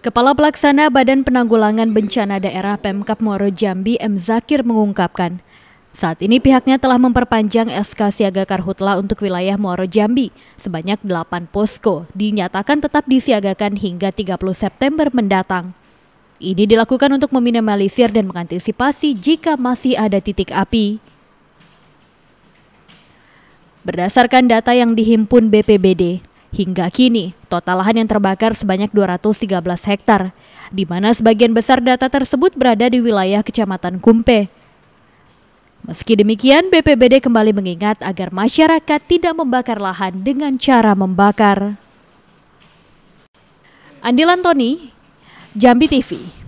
Kepala Pelaksana Badan Penanggulangan Bencana Daerah Pemkap Muaro Jambi M. Zakir mengungkapkan, saat ini pihaknya telah memperpanjang SK Siaga Karhutla untuk wilayah Muaro Jambi. Sebanyak 8 posko dinyatakan tetap disiagakan hingga 30 September mendatang. Ini dilakukan untuk meminimalisir dan mengantisipasi jika masih ada titik api. Berdasarkan data yang dihimpun BPBD, Hingga kini, total lahan yang terbakar sebanyak 213 hektar, di mana sebagian besar data tersebut berada di wilayah Kecamatan Kumpe. Meski demikian, BPBD kembali mengingat agar masyarakat tidak membakar lahan dengan cara membakar. Andilan Tony, Jambi TV.